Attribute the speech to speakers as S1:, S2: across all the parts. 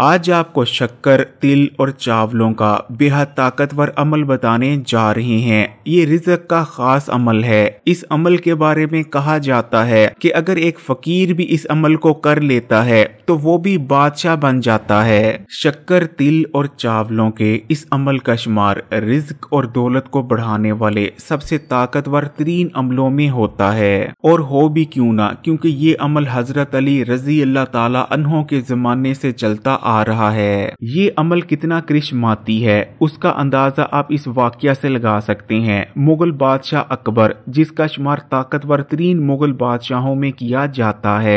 S1: आज आपको शक्कर तिल और चावलों का बेहद ताकतवर अमल बताने जा रहे हैं ये रिजक का खास अमल है इस अमल के बारे में कहा जाता है कि अगर एक फकीर भी इस अमल को कर लेता है तो वो भी बादशाह बन जाता है शक्कर तिल और चावलों के इस अमल का शुमार रिजक और दौलत को बढ़ाने वाले सबसे ताकतवर तरीन अमलों में होता है और हो भी क्यों ना क्योंकि ये अमल हजरत अली रजी अल्लाह तला के जमाने से चलता आ रहा है ये अमल कितना करिश्माती है उसका अंदाजा आप इस वाक्य से लगा सकते हैं मुगल बादशाह अकबर जिसका शुमार ताकतवर तरीन मुगल बादशाहों में किया जाता है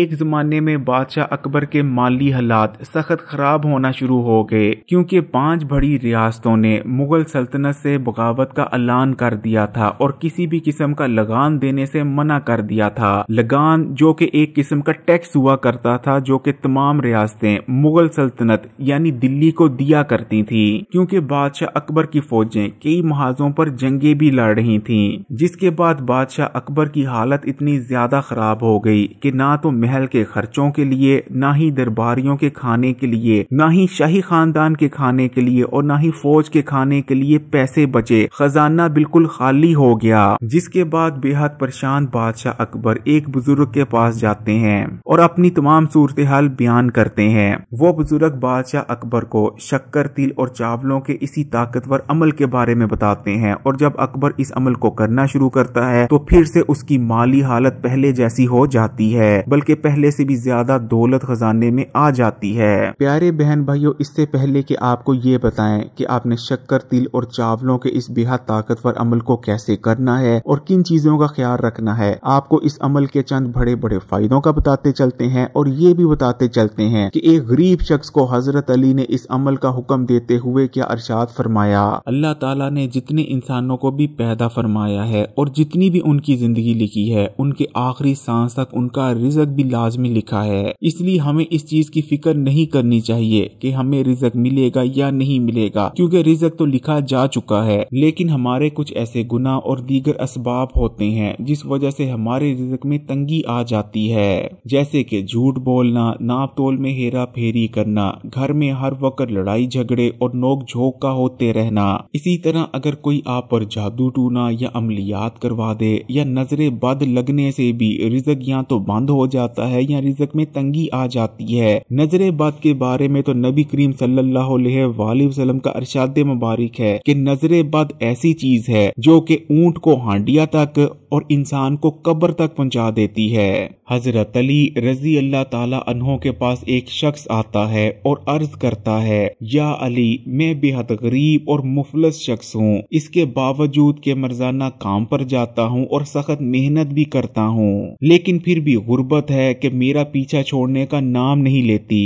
S1: एक जमाने में बादशाह अकबर के माली हालात सख्त खराब होना शुरू हो गए क्योंकि पांच बड़ी रियासतों ने मुगल सल्तनत से बगावत का ऐलान कर दिया था और किसी भी किस्म का लगान देने से मना कर दिया था लगान जो कि एक किस्म का टैक्स हुआ करता था जो कि तमाम रियासतें मुगल सल्तनत यानी दिल्ली को दिया करती थी क्योंकि बादशाह अकबर की फौजें कई महाजों पर जंगे भी लड़ रही थी जिसके बाद बादशाह अकबर की हालत इतनी ज्यादा खराब हो गई कि ना तो महल के खर्चों के लिए ना ही दरबारियों के खाने के लिए ना ही शाही खानदान के खाने के लिए और ना ही फौज के खाने के लिए पैसे बचे खजाना बिल्कुल खाली हो गया जिसके बाद बेहद परेशान बादशाह अकबर एक बुजुर्ग के पास जाते हैं और अपनी तमाम सूरत हाल बयान करते हैं वो बुजुर्ग बादशाह अकबर को शक्कर तिल और चावलों के इसी ताकतवर अमल के बारे में बताते हैं और जब अकबर इस अमल को करना शुरू करता है तो फिर से उसकी माली हालत पहले जैसी हो जाती है बल्कि पहले से भी ज्यादा दौलत खजाने में आ जाती है प्यारे बहन भाइयों इससे पहले कि आपको ये बताएं कि आपने शक्कर तिल और चावलों के इस बेहद ताकतवर अमल को कैसे करना है और किन चीजों का ख्याल रखना है आपको इस अमल के चंद बड़े बड़े फायदों का बताते चलते हैं और ये भी बताते चलते हैं कि एक गरीब गरीब शख्स को हजरत अली ने इस अमल का हुक्म देते हुए क्या अर्शाद फरमाया अल्लाह ताला ने जितने इंसानों को भी पैदा फरमाया है और जितनी भी उनकी जिंदगी लिखी है उनके आखिरी सांस तक उनका रिजक भी लाजमी लिखा है इसलिए हमें इस चीज की फिक्र नहीं करनी चाहिए कि हमें रिजक मिलेगा या नहीं मिलेगा क्योंकि रिजक तो लिखा जा चुका है लेकिन हमारे कुछ ऐसे गुना और दीगर इसबाब होते हैं जिस वजह से हमारे रिजक में तंगी आ जाती है जैसे कि झूठ बोलना नाप तोल में हेरा फेरी नहीं करना घर में हर वक्त लड़ाई झगड़े और नोक झोंक का होते रहना इसी तरह अगर कोई आप पर जादू टूना या अमलियात करवा दे या नजरे बद लगने से भी रिजक या तो बंद हो जाता है या रिजक में तंगी आ जाती है नजरे बद के बारे में तो नबी करीम सल्लल्लाहु का अरसाद मुबारक है की नजरे बद ऐसी चीज है जो की ऊँट को हांडिया तक और इंसान को कब्र तक पहुँचा देती है हजरत अली रजी अल्लाह तला के पास एक शख्स आता आता है और अर्ज करता है या अली मैं बेहद गरीब और मुफलस शख्स हूँ इसके बावजूद के मर्जाना काम पर जाता हूँ और सख्त मेहनत भी करता हूँ लेकिन फिर भी गुर्बत है कि मेरा पीछा छोड़ने का नाम नहीं लेती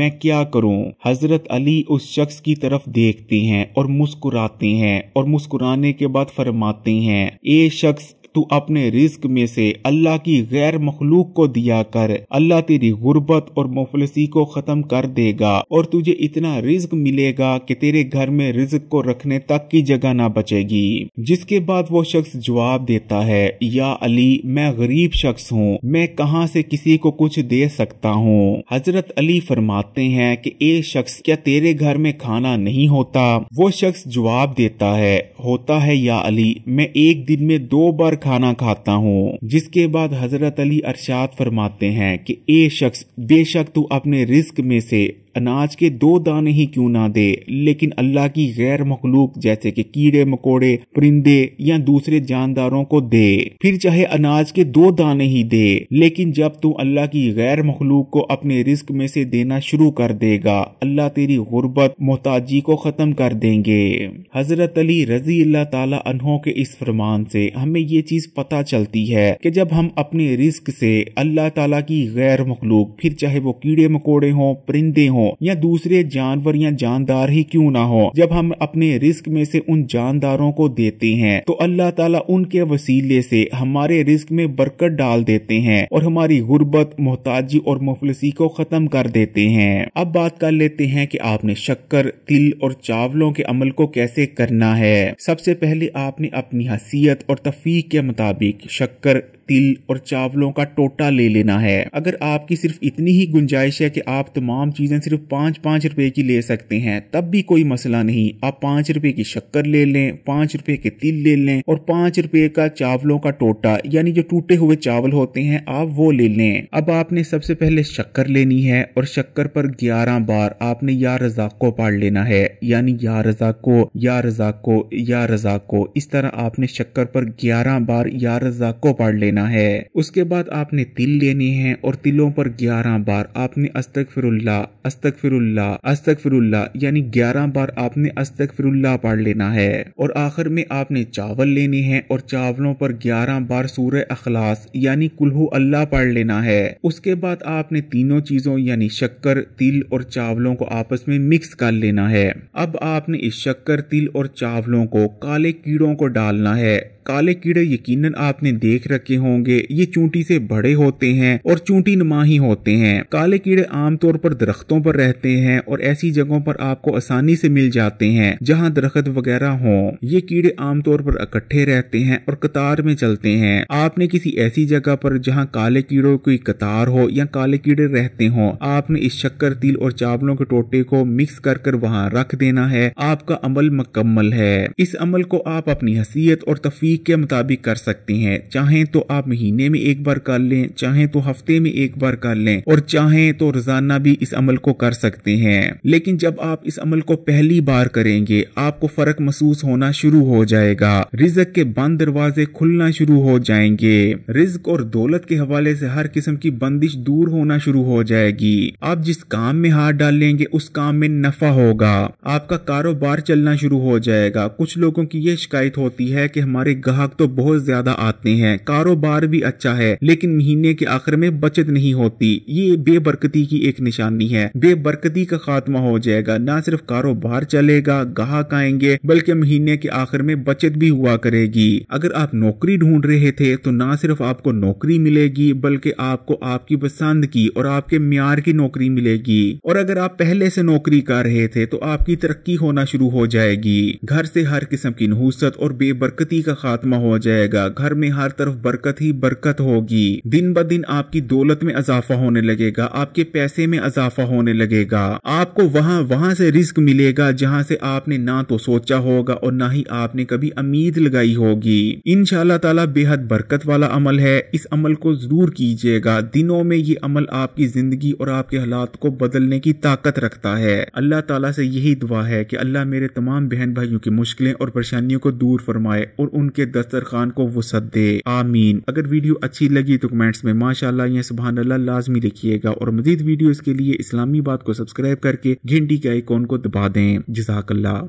S1: मैं क्या करूँ हजरत अली उस शख्स की तरफ देखते हैं और मुस्कुराते हैं और मुस्कुराने के बाद फरमाते हैं ए शख्स तू अपने रिस्क में से अल्लाह की गैर मखलूक को दिया कर अल्लाह तेरी गुर्बत और मुफलसी को खत्म कर देगा और तुझे इतना रिस्क मिलेगा कि तेरे घर में रिस्क को रखने तक की जगह ना बचेगी जिसके बाद वो शख्स जवाब देता है या अली मैं गरीब शख्स हूँ मैं कहाँ से किसी को कुछ दे सकता हूँ हजरत अली फरमाते हैं कि ए शख्स क्या तेरे घर में खाना नहीं होता वो शख्स जवाब देता है होता है या अली मैं एक दिन में दो बार खाना खाता हूँ जिसके बाद हजरत अली अरशाद फरमाते हैं कि ए शख्स बेशक तू अपने रिस्क में से अनाज के दो दाने ही क्यों ना दे लेकिन अल्लाह की गैर मखलूक जैसे कि कीड़े मकोड़े परिंदे या दूसरे जानदारों को दे फिर चाहे अनाज के दो दाने ही दे लेकिन जब तुम अल्लाह की गैर मखलूक को अपने रिस्क में से देना शुरू कर देगा अल्लाह तेरी गुर्बत मोहताजी को खत्म कर देंगे हजरत अली रजी अल्लाह तला के इस फरमान से हमें ये चीज पता चलती है कि जब हम अपने रिस्क से अल्लाह ताला की गैर मखलूक फिर चाहे वो कीड़े मकोड़े हों परिंदे हों हो या दूसरे जानवर या जानदार ही क्यों ना हो जब हम अपने रिस्क में से उन जानदारों को देते हैं तो अल्लाह ताला उनके वसीले से हमारे रिस्क में बरकत डाल देते हैं और हमारी गुर्बत मोहताजी और मुफलसी को खत्म कर देते हैं अब बात कर लेते हैं की आपने शक्कर तिल और चावलों के अमल को कैसे करना है सबसे पहले आपने अपनी हसीयत और तफीक के मुताबिक शक्कर तिल और चावलों का टोटा ले लेना है अगर आपकी सिर्फ इतनी ही गुंजाइश है कि आप तमाम चीज़ें सिर्फ पाँच पांच रुपए की ले सकते हैं तब भी कोई मसला नहीं आप पांच रुपए की शक्कर ले लें पांच रुपए के तिल ले लें और पांच रुपए का चावलों का टोटा यानी जो टूटे हुए चावल होते हैं आप वो ले लें अब आपने सबसे पहले शक्कर लेनी है और शक्कर पर ग्यारह बार आपने या रजाको पाड़ लेना है यानी या रजाको या रजाको या रजाको इस तरह आपने शक्कर पर ग्यारह बार या रजाको पाड़ लेना लेना है उसके बाद आपने तिल लेने हैं और तिलों पर ग्यारह बार आपने अस्तक फिरुल्ला अस्तक फिरुल्ला अस्तक फिरुल्ला यानी ग्यारह बार आपने अस्तक फिरुल्ला पढ़ लेना है और आखिर में आपने चावल लेने हैं और चावलों पर ग्यारह बार सूर्य अखलास यानी कुल्हू अल्लाह पढ़ लेना है उसके बाद आपने तीनों चीजों यानी शक्कर तिल और चावलों को आपस में मिक्स कर लेना है अब आपने इस शक्कर तिल और चावलों को काले कीड़ों को डालना है काले कीड़े यकीनन आपने देख रखे होंगे ये चूंटी से बड़े होते हैं और चूंटी नुमा ही होते हैं काले कीड़े आमतौर पर दरख्तों पर रहते हैं और ऐसी जगहों पर आपको आसानी से मिल जाते हैं जहाँ दरख्त वगैरह हों ये कीड़े आमतौर पर इकट्ठे रहते हैं और कतार में चलते हैं आपने किसी ऐसी जगह पर जहाँ काले कीड़ों की कतार हो या काले कीड़े रहते हों आपने इस शक्कर तिल और चावलों के टोटे को मिक्स कर कर वहाँ रख देना है आपका अमल मुकम्मल है इस अमल को आप अपनी हसीयत और तफीक के मुताबिक कर सकते हैं चाहे तो आप महीने में एक बार कर लें चाहे तो हफ्ते में एक बार कर लें और चाहे तो रोजाना भी इस अमल को कर सकते हैं लेकिन जब आप इस अमल को पहली बार करेंगे आपको फर्क महसूस होना शुरू हो जाएगा रिजक के बंद दरवाजे खुलना शुरू हो जाएंगे रिज्क और दौलत के हवाले से हर किस्म की बंदिश दूर होना शुरू हो जाएगी आप जिस काम में हाथ डालेंगे उस काम में नफा होगा आपका कारोबार चलना शुरू हो जाएगा कुछ लोगों की ये शिकायत होती है कि हमारे ग्राहक तो बहुत ज्यादा आते हैं कारोबार कारोबार भी अच्छा है लेकिन महीने के आखिर में बचत नहीं होती ये बेबरकती की एक निशानी है बेबरकती का खात्मा हो जाएगा ना सिर्फ कारोबार चलेगा गाहक आएंगे बल्कि महीने के आखिर में बचत भी हुआ करेगी अगर आप नौकरी ढूंढ रहे थे तो ना सिर्फ आपको नौकरी मिलेगी बल्कि आपको आपकी पसंद की और आपके म्यार की नौकरी मिलेगी और अगर आप पहले से नौकरी कर रहे थे तो आपकी तरक्की होना शुरू हो जाएगी घर से हर किस्म की नहूसत और बेबरकती का खात्मा हो जाएगा घर में हर तरफ बरकत बरकत ही बरकत होगी दिन ब दिन आपकी दौलत में इजाफा होने लगेगा आपके पैसे में इजाफा होने लगेगा आपको वहाँ वहाँ से रिस्क मिलेगा जहाँ से आपने ना तो सोचा होगा और ना ही आपने कभी उम्मीद लगाई होगी इन तला बेहद बरकत वाला अमल है इस अमल को जरूर कीजिएगा दिनों में ये अमल आपकी जिंदगी और आपके हालात को बदलने की ताकत रखता है अल्लाह तला से यही दुआ है की अल्लाह मेरे तमाम बहन भाइयों की मुश्किलें और परेशानियों को दूर फरमाए और उनके दस्तरखान को वसत दे आमीन अगर वीडियो अच्छी लगी तो कमेंट्स में माशाला या सुबहान अल्लाह लाजमी लिखिएगा और मजीद वीडियोज़ के लिए इस्लामी बात को सब्सक्राइब करके घंटी के आइकॉन को दबा दें जजाकल्ला